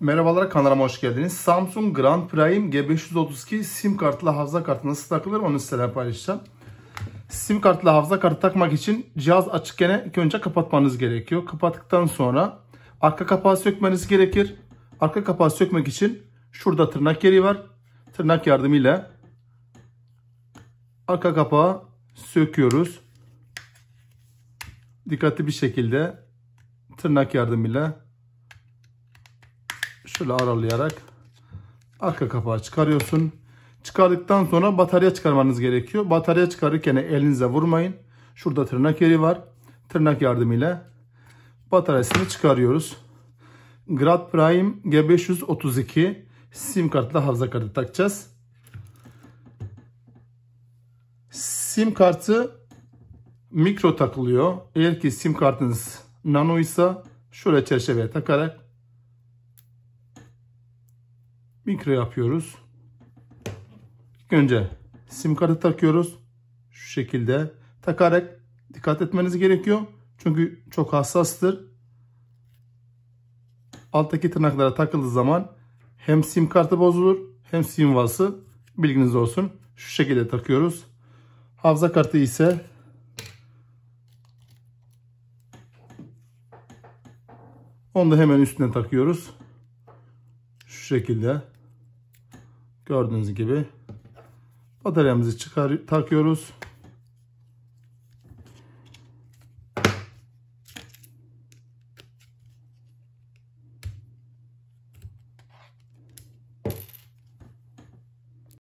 Merhabalar kanalıma hoş geldiniz. Samsung Grand Prime G532 sim kartlı hafıza kartı nasıl takılır onu sizlerle paylaşacağım. Sim kartlı hafıza kartı takmak için cihaz açıkken ilk önce kapatmanız gerekiyor. Kapattıktan sonra arka kapağı sökmeniz gerekir. Arka kapağı sökmek için şurada tırnak yeri var. Tırnak yardımıyla arka kapağı söküyoruz. Dikkatli bir şekilde tırnak yardımıyla şöyle aralayarak arka kapağı çıkarıyorsun. Çıkardıktan sonra batarya çıkarmanız gerekiyor. Batarya çıkarırken elinize vurmayın. Şurada tırnak yeri var. Tırnak yardımıyla bataryasını çıkarıyoruz. Grad Prime G532 sim kartla hafıza kartı takacağız. Sim kartı mikro takılıyor. Eğer ki sim kartınız nano ise şöyle çerçeveye takarak mikro yapıyoruz. İlk önce sim kartı takıyoruz. Şu şekilde takarak dikkat etmeniz gerekiyor. Çünkü çok hassastır. Alttaki tırnaklara takıldığı zaman hem sim kartı bozulur hem sim vası bilginiz olsun. Şu şekilde takıyoruz. Hafıza kartı ise onu da hemen üstüne takıyoruz. Şu şekilde. Gördüğünüz gibi bataryamızı çıkar takıyoruz.